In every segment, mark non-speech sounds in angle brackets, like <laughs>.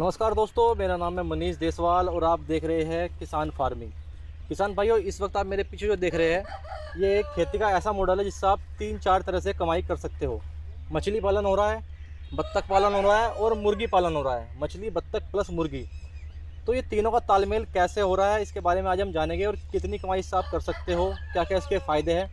नमस्कार दोस्तों मेरा नाम है मनीष देसवाल और आप देख रहे हैं किसान फार्मिंग किसान भाइयों इस वक्त आप मेरे पीछे जो देख रहे हैं ये एक खेती का ऐसा मॉडल है जिससे आप तीन चार तरह से कमाई कर सकते हो मछली पालन हो रहा है बत्तख पालन हो रहा है और मुर्गी पालन हो रहा है मछली बत्तख प्लस मुर्गी तो ये तीनों का तालमेल कैसे हो रहा है इसके बारे में आज हम जानेंगे और कितनी कमाई इससे आप कर सकते हो क्या क्या इसके फ़ायदे हैं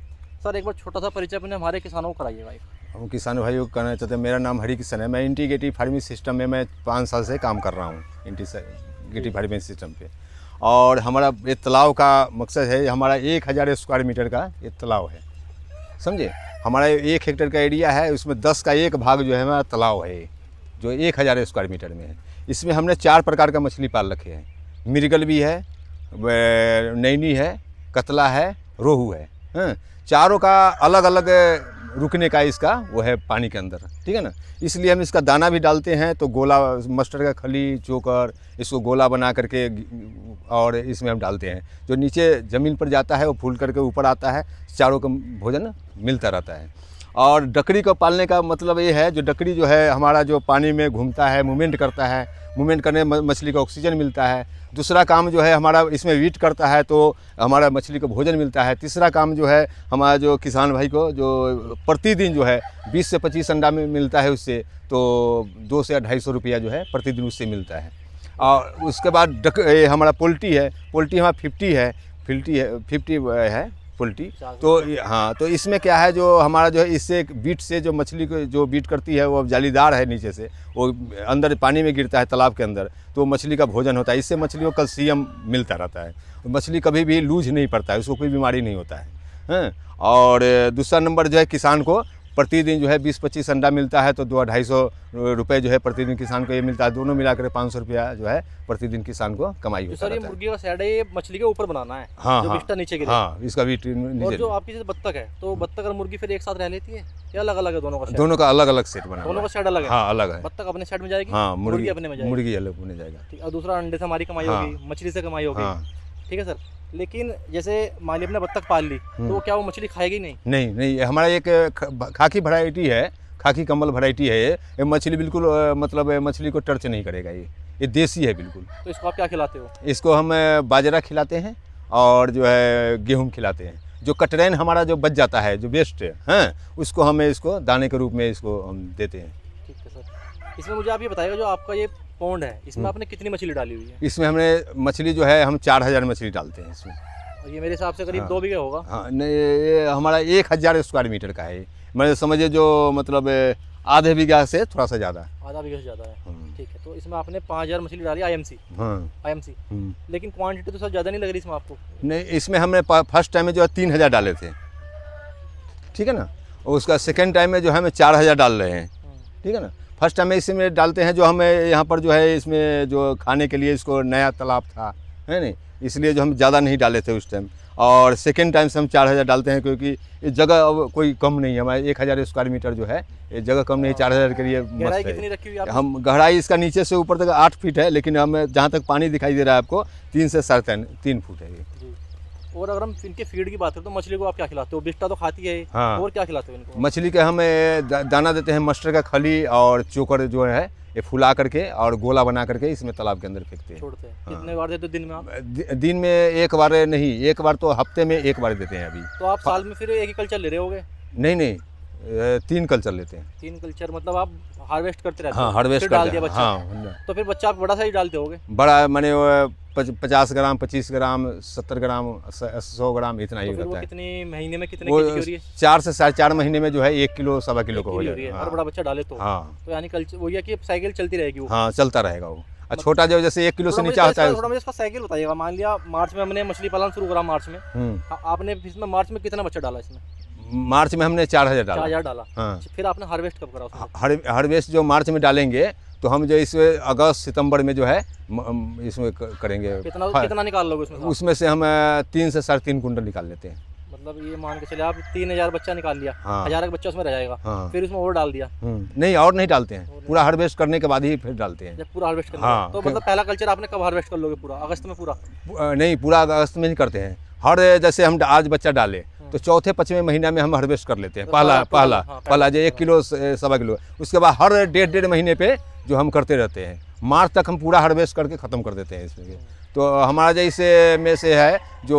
सर एक बार छोटा सा परिचय अपने हमारे किसानों को कराइएगा एक हम किसान भाइयों को कहना चाहते हैं मेरा नाम हरी किशन है मैं इंटीग्रेटिव फार्मिंग सिस्टम में मैं पाँच साल से काम कर रहा हूँ इंटीग्रेटिव फार्मिंग सिस्टम पे और हमारा ये तालाब का मकसद है हमारा एक हज़ार स्क्वायर मीटर का ये तालाब है समझे हमारा एक हेक्टेयर का एरिया है उसमें दस का एक भाग जो है हमारा तालाब है जो एक हज़ार स्क्वायर मीटर में है इसमें हमने चार प्रकार का मछली पाल रखे हैं मिर्गल भी है नैनी है कतला है रोहू है हाँ। चारों का अलग अलग रुकने का इसका वो है पानी के अंदर ठीक है ना इसलिए हम इसका दाना भी डालते हैं तो गोला मस्टर्ड का खली चोकर इसको गोला बना करके और इसमें हम डालते हैं जो नीचे ज़मीन पर जाता है वो फूल करके ऊपर आता है चारों का भोजन मिलता रहता है और डकरी को पालने का मतलब ये है जो डकरी जो है हमारा जो पानी में घूमता है मूवमेंट करता है मूवमेंट करने मछली को ऑक्सीजन मिलता है दूसरा काम जो है हमारा इसमें वीट करता है तो हमारा मछली को भोजन मिलता है तीसरा काम जो है हमारा जो किसान भाई को जो प्रतिदिन जो है बीस से पच्चीस अंडा में मिलता है उससे तो दो से ढाई सौ रुपया जो है प्रतिदिन उससे मिलता है और उसके बाद हमारा पोल्ट्री है पोल्ट्री हमारा फिफ्टी है फिफ्टी है फिफ्टी है पोल्ट्री तो हाँ तो इसमें क्या है जो हमारा जो है इससे बीट से जो मछली को जो बीट करती है वो जालीदार है नीचे से वो अंदर पानी में गिरता है तालाब के अंदर तो मछली का भोजन होता है इससे मछली को कैल्शियम मिलता रहता है तो मछली कभी भी लूज नहीं पड़ता है उसको कोई बीमारी नहीं होता है हैं हाँ, और दूसरा नंबर जो है किसान को प्रतिदिन जो है बीस पच्चीस अंडा मिलता है तो दो ढाई सौ रुपये जो है प्रतिदिन किसान को ये मिलता है दोनों मिलाकर पाँच सौ रुपया जो है प्रतिदिन किसान को कमाई होता है मुर्गी का सैड है मछली के ऊपर बनाना है हाँ हाँ नीचे हाँ इसका भी और जो आपकी बत्तक है तो बत्तक और मुर्गी फिर एक साथ रह लेती है या अलग अलग है दोनों का दोनों का अलग अलग सेट बना दोनों का सेट अलग है हाँ अलग है बत्तक अपने सेट में जाएगी हाँ मुर्गी अपने मुर्गी अलग होने जाएगा दूसरा अंडे से हमारी कमाई होगी हाँ। मछली से कमाई होगी हाँ। ठीक है सर लेकिन जैसे मान लिया अपने बत्तख पाल ली तो हम्म। क्या वो मछली खाएगी नहीं नहीं नहीं हमारा एक खाकी वरायटी है खाकी कम्बल वरायटी है ये मछली बिल्कुल मतलब मछली को टर्च नहीं करेगा ये ये देसी है बिल्कुल तो इसको आप क्या खिलाते हो इसको हम बाजरा खिलाते हैं और जो है गेहूँ खिलाते हैं जो कटरैन हमारा जो बच जाता है जो वेस्ट है हाँ, उसको हमें इसको दाने के रूप में इसको हम देते हैं ठीक है सर इसमें मुझे आप ये बताइएगा जो आपका ये पौंड है इसमें हम्म। आपने कितनी मछली डाली हुई है इसमें हमने मछली जो है हम चार हज़ार मछली डालते हैं इसमें और ये मेरे हिसाब से करीब हाँ, दो बीघे होगा हाँ नहीं ये हमारा एक हज़ार स्क्वायर मीटर का है मैंने मतलब समझे जो मतलब आधे बीघा से थोड़ा सा ज़्यादा आधा बीघा से ज़्यादा है हम्म। ठीक है तो इसमें आपने पाँच हज़ार मछली डाली I M C I M C लेकिन क्वान्टिटी तो सर ज़्यादा नहीं लग रही इसमें आपको नहीं इसमें हमने फर्स्ट टाइम में जो है तीन हज़ार डाले थे ठीक है ना उसका सेकेंड टाइम में जो है हमें चार हज़ार डाल रहे हैं हम्म। ठीक है ना फर्स्ट टाइम इसमें डालते हैं जो हमें यहाँ पर जो है इसमें जो खाने के लिए इसको नया तालाब था है नहीं इसलिए जो हम ज़्यादा नहीं डाले थे उस टाइम और सेकेंड टाइम से हम चार हज़ार डालते हैं क्योंकि ये जगह अब कोई कम नहीं है हमारे एक हज़ार स्क्वायर मीटर जो है ये जगह कम नहीं चार हज़ार के लिए मस्त है हम गहराई इसका नीचे से ऊपर तक आठ फीट है लेकिन हमें जहाँ तक पानी दिखाई दे रहा है आपको तीन से साढ़े तीन फुट है ये और अगर हम इनके फीड की बात करें तो मछली को आप क्या खिलाते हो बिस्टा तो खाती है हाँ। और क्या खिलाते हो इनको मछली का हम दाना देते हैं मस्टर का खली और चोकर जो है ये फुला करके और गोला बना करके इसमें तालाब के अंदर फेंकते हैं छोड़ते हैं हाँ। कितने बार देते दिन में आप दिन में एक बार नहीं एक बार तो हफ्ते में एक बार देते हैं अभी तो आप साल में फिर एग्रीकल्चर ले रहे हो नहीं नहीं तीन कल्चर लेते हैं तीन कल्चर मतलब आप हार्वेस्ट करते रहते हाँ हार्वेस्ट डाल दिया बच्चा हाँ, हाँ, हाँ तो फिर बच्चा आप बड़ा साइज डालते होगे बड़ा मैंने पचास ग्राम पच्चीस ग्राम सत्तर ग्राम सौ ग्राम इतना तो ही होता है कितने महीने में कितने हो रही है चार से साढ़े चार महीने में जो है एक किलो सवा किलो का हो जाए हाँ। बड़ा बच्चा डाले तो हाँ तो यानी कल्चर वो ये कि साइकिल चलती रहेगी वो हाँ चलता रहेगा वो छोटा जो जैसे एक किलो से नीचे आता है थोड़ा मुझे इसका साइकिल बताइएगा मान लिया मार्च में हमने मछली पालन शुरू करा मार्च में हम्म। हाँ, आपने इसमें मार्च में कितना बच्चा डाला इसमें मार्च में हमने चार हज़ार डाला हज़ार डाला हाँ अच्छा, फिर आपने हार्वेस्ट कब करा हर हार्वेस्ट जो मार्च में डालेंगे तो हम जो इस अगस्त सितंबर में जो है इसमें करेंगे कितना हाँ। कितना निकाल लोगे उसमें उसमें से हम तीन से साढ़े तीन कुंटल निकाल लेते हैं मतलब ये मान के चले आप तीन हज़ार बच्चा निकाल लिया हाँ। हज़ार का बच्चा उसमें रह जाएगा हाँ। फिर उसमें और डाल दिया हम्म। नहीं और नहीं डालते हैं पूरा हार्वेस्ट करने के बाद ही फिर डालते हैं जब पूरा हार्वेस्ट हाँ। तो मतलब पहला कल्चर आपने कब हार्वेस्ट कर लोगे पूरा अगस्त में पूरा नहीं पूरा अगस्त में ही करते हैं हर जैसे हम आज बच्चा डाले तो चौथे पचवें महीना में हम हार्वेस्ट कर लेते हैं पहला पहला पहला जो एक हाँ। किलो सवा किलो उसके बाद हर डेढ़ डेढ़ महीने पे जो हम करते रहते हैं मार्च तक हम पूरा हार्वेस्ट करके ख़त्म कर देते हैं इसमें तो हमारा जैसे में से है जो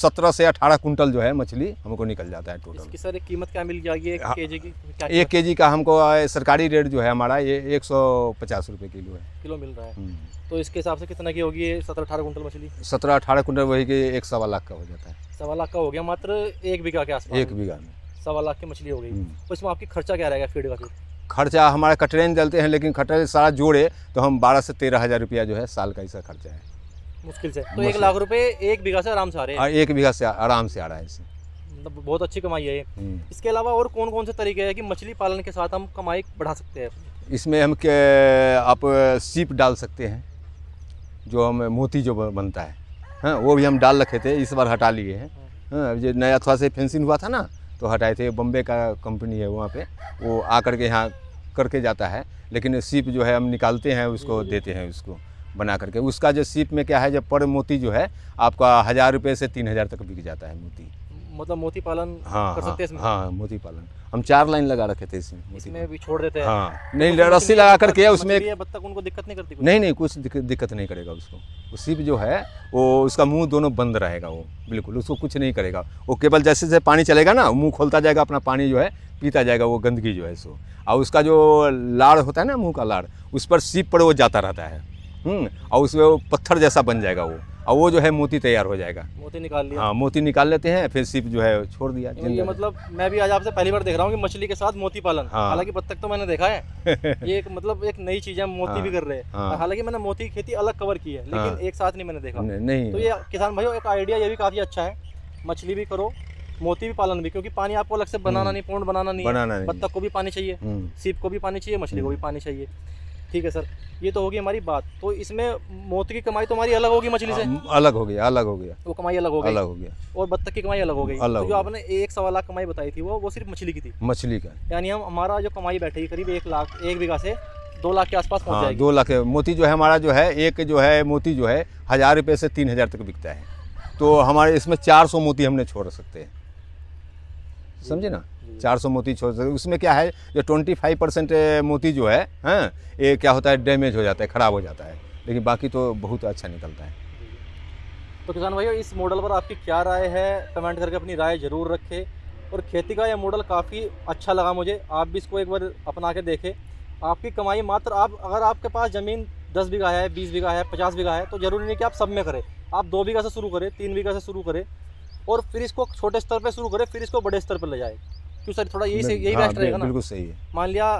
सत्रह से अठारह कुंटल जो है मछली हमको निकल जाता है टोटल सर सर कीमत क्या मिल जाएगी एक हाँ, के जी की एक के जी का हमको सरकारी रेट जो है हमारा ये एक सौ पचास रुपये किलो है किलो मिल रहा है हम्म। तो इसके हिसाब से कितना की होगी सत्रह अठारह कुंटल मछली सत्रह अठारह कुंटल वही की एक सवा लाख का हो जाता है सवा लाख का हो गया मात्र एक बीघा के आसपास एक बीघा में सवा लाख की मछली हो गई उसमें हम्म। तो आपकी खर्चा क्या रहेगा फीड का खर्चा हमारे कटरेन जलते हैं लेकिन कटरेन सारा जोड़े तो हम बारह से तेरह हज़ार रुपया जो है साल का इसका खर्चा है मुश्किल से तो एक लाख रुपए एक बीघा से आराम से आ रहे हैं हाँ, एक बीघा से आराम से आ रहा है इसे मतलब बहुत अच्छी कमाई है ये हम्म। इसके अलावा और कौन कौन से तरीके हैं कि मछली पालन के साथ हम कमाई बढ़ा सकते हैं इसमें हम के आप सीप डाल सकते हैं जो हम मोती जो बनता है हाँ वो भी हम डाल रखे थे इस बार हटा लिए हैं हाँ जो नया थोड़ा से फेंसिंग हुआ था ना तो हटाए थे बम्बे का कंपनी है वहाँ पे वो आकर के यहाँ करके जाता है लेकिन सीप जो है हम निकालते हैं उसको देते हैं उसको बना करके उसका जो सीप में क्या है जब पर मोती जो है आपका हज़ार रुपये से तीन हज़ार तक बिक जाता है मोती मतलब मोती पालन हाँ कर सकते हैं हाँ, हाँ मोती पालन हम चार लाइन लगा रखे थे इसमें इसमें भी छोड़ देते हैं हाँ मतलब नहीं रस्सी लगा करके मतलब उसमें बत्तख उनको दिक्कत नहीं करती नहीं नहीं कुछ दिक्कत नहीं करेगा उसको वो सीप जो है वो उसका मुंह दोनों बंद रहेगा वो बिल्कुल उसको कुछ नहीं करेगा वो केवल जैसे जैसे पानी चलेगा ना मुंह खोलता जाएगा अपना पानी जो है पीता जाएगा वो गंदगी जो है सो और उसका जो लाड़ होता है ना मुंह का लाड़ उस पर सीप पर वो जाता रहता है हम्म, और उसमें वो पत्थर जैसा बन जाएगा वो और वो जो है मोती तैयार हो जाएगा मोती निकाल लिया हाँ मोती निकाल लेते हैं फिर सिप जो है छोड़ दिया ये मतलब मैं भी आज आपसे पहली बार देख रहा हूँ कि मछली के साथ मोती पालन हाँ। हालांकि बत्तख तो मैंने देखा है <laughs> ये एक मतलब एक नई चीज है मोती हाँ। भी कर रहे हैं हाँ। हालांकि मैंने मोती की खेती अलग कवर की है हाँ। लेकिन हाँ। एक साथ नहीं मैंने देखा नहीं तो ये किसान भाई एक आइडिया ये भी काफी अच्छा है मछली भी करो मोती भी पालन भी क्योंकि पानी आपको अलग से बनाना हम्म। नहीं पोंड बनाना नहीं बनाना बत्तख को भी पानी चाहिए हम्म। सीप को भी पानी चाहिए मछली को भी पानी चाहिए ठीक है सर ये तो होगी हमारी बात तो इसमें मौत की कमाई तो हमारी अलग होगी मछली से हाँ, अलग हो गया अलग हो गया वो कमाई अलग हो गई अलग हो गया और बत्तख की कमाई अलग हो गई अलग तो जो आपने एक सवा लाख कमाई बताई थी वो वो सिर्फ मछली की थी मछली का यानी हम हमारा जो कमाई बैठेगी करीब एक लाख एक बीघा से दो लाख के आसपास पहुंच हाँ, जाएगी दो लाख मोती जो है हमारा जो है एक जो है मोती जो है हज़ार रुपये से तीन हज़ार तक बिकता है तो हमारे इसमें चार सौ मोती हमने छोड़ सकते हैं समझे ना चार सौ मोती छोड़ सकते उसमें क्या है जो ट्वेंटी फाइव परसेंट मोती जो है हाँ ये क्या होता है डैमेज हो जाता है ख़राब हो जाता है लेकिन बाकी तो बहुत अच्छा निकलता है तो किसान भाइयों इस मॉडल पर आपकी क्या राय है कमेंट करके अपनी राय ज़रूर रखें और खेती का यह मॉडल काफ़ी अच्छा लगा मुझे आप भी इसको एक बार अपना के देखें आपकी कमाई मात्र आप अगर आपके पास ज़मीन दस बीघा है बीस बीघा है पचास बीघा है तो ज़रूरी नहीं कि आप सब में करें आप दो बीघा से शुरू करें तीन बीघा से शुरू करें और फिर इसको छोटे स्तर पर शुरू करे फिर इसको बड़े स्तर पर ले जाए क्यों सर थोड़ा यही यही हाँ, बेस्ट रहेगा ना बिल्कुल सही है मान लिया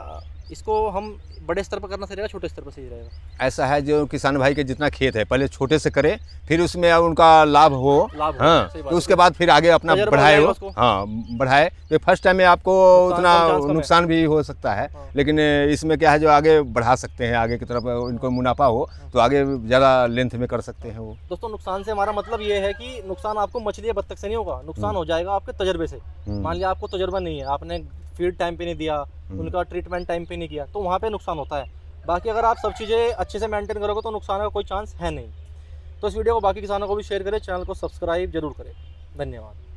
इसको हम बड़े स्तर पर करना सही रहेगा छोटे स्तर पर सही रहेगा ऐसा है जो किसान भाई के जितना खेत है पहले छोटे से करे फिर उसमें उनका लाभ हो लाभ हाँ तो उसके बाद फिर आगे अपना बढ़ाए हो हाँ बढ़ाए तो फर्स्ट टाइम में आपको उतना नुकसान भी हो सकता है हाँ। लेकिन इसमें क्या है जो आगे बढ़ा सकते हैं आगे की तरफ इनको मुनाफा हो तो आगे ज़्यादा लेंथ में कर सकते हैं वो दोस्तों नुकसान से हमारा मतलब ये है कि नुकसान आपको मछली बत्तक बत्तख से नहीं होगा नुकसान हम्म। हो जाएगा आपके तजर्बे से हम्म। मान लिया आपको तजर्बा नहीं है आपने फीड टाइम पे नहीं दिया हम्म। उनका ट्रीटमेंट टाइम पे नहीं किया तो वहाँ पे नुकसान होता है बाकी अगर आप सब चीज़ें अच्छे से मेंटेन करोगे तो नुकसान का कोई चांस है नहीं तो इस वीडियो को बाकी किसानों को भी शेयर करें चैनल को सब्सक्राइब जरूर करें धन्यवाद